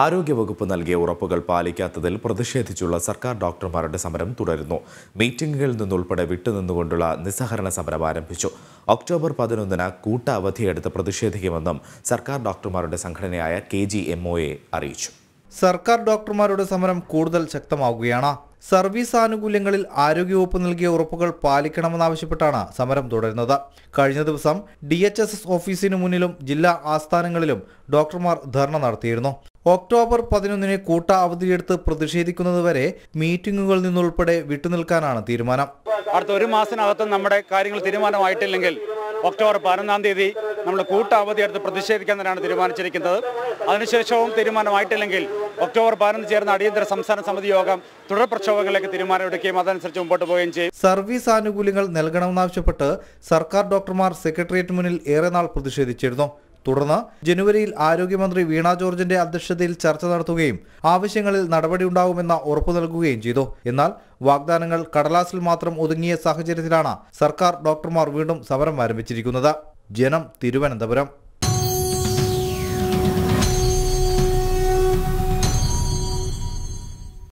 ആരോഗ്യവകുപ്പ് നൽകിയ ഉറപ്പുകൾ പാലിക്കാത്തതിൽ പ്രതിഷേധിച്ചുള്ള സർക്കാർ ഡോക്ടർമാരുടെ സമരം തുടരുന്നു മീറ്റിംഗുകളിൽ നിന്നുൾപ്പെടെ വിട്ടുനിന്നുകൊണ്ടുള്ള നിസ്സഹരണ സമരം ആരംഭിച്ചു ഒക്ടോബർ പതിനൊന്നിന് കൂട്ട അവധിയെടുത്ത് പ്രതിഷേധിക്കുമെന്നും സർക്കാർ ഡോക്ടർമാരുടെ സംഘടനയായ കെ ജി എം അറിയിച്ചു സർക്കാർ ഡോക്ടർമാരുടെ സമരം കൂടുതൽ ശക്തമാവുകയാണ് സർവീസ് ആനുകൂല്യങ്ങളിൽ ആരോഗ്യവകുപ്പ് നൽകിയ ഉറപ്പുകൾ പാലിക്കണമെന്നാവശ്യപ്പെട്ടാണ് സമരം തുടരുന്നത് കഴിഞ്ഞ ദിവസം ഡി ഓഫീസിനു മുന്നിലും ജില്ലാ ആസ്ഥാനങ്ങളിലും ഡോക്ടർമാർ ധർണ നടത്തിയിരുന്നു ഒക്ടോബർ പതിനൊന്നിന് കൂട്ട അവധിയെടുത്ത് പ്രതിഷേധിക്കുന്നതുവരെ മീറ്റിംഗുകളിൽ നിന്നുൾപ്പെടെ വിട്ടുനിൽക്കാനാണ് തീരുമാനം അടുത്ത ഒരു മാസത്തിനകത്ത് നമ്മുടെ കാര്യങ്ങൾ തീരുമാനമായിട്ടില്ലെങ്കിൽ ഒക്ടോബർ പതിനൊന്നാം തീയതി നമ്മൾ കൂട്ട അവധിയെടുത്ത് പ്രതിഷേധിക്കാൻ തന്നെയാണ് തീരുമാനിച്ചിരിക്കുന്നത് അതിനുശേഷവും തീരുമാനമായിട്ടില്ലെങ്കിൽ ഒക്ടോബർ പതിനൊന്ന് ചേർന്ന അടിയന്തര സംസ്ഥാന സമിതി യോഗം തുടർ പ്രക്ഷോഭങ്ങളിലേക്ക് തീരുമാനമെടുക്കുകയും അതനുസരിച്ച് മുമ്പോട്ട് പോവുകയും ചെയ്യും സർവീസ് ആനുകൂല്യങ്ങൾ നൽകണമെന്നാവശ്യപ്പെട്ട് സർക്കാർ ഡോക്ടർമാർ സെക്രട്ടേറിയറ്റ് മുന്നിൽ ഏറെ നാൾ പ്രതിഷേധിച്ചിരുന്നു തുടർന്ന് ജനുവരിയിൽ ആരോഗ്യമന്ത്രി വീണ ജോർജിന്റെ അധ്യക്ഷതയിൽ ചർച്ച നടത്തുകയും ആവശ്യങ്ങളിൽ നടപടിയുണ്ടാകുമെന്ന ഉറപ്പു നൽകുകയും ചെയ്തു എന്നാൽ വാഗ്ദാനങ്ങൾ കടലാസിൽ മാത്രം ഒതുങ്ങിയ സാഹചര്യത്തിലാണ് സർക്കാർ ഡോക്ടർമാർ വീണ്ടും സമരം ആരംഭിച്ചിരിക്കുന്നത് ജനം തിരുവനന്തപുരം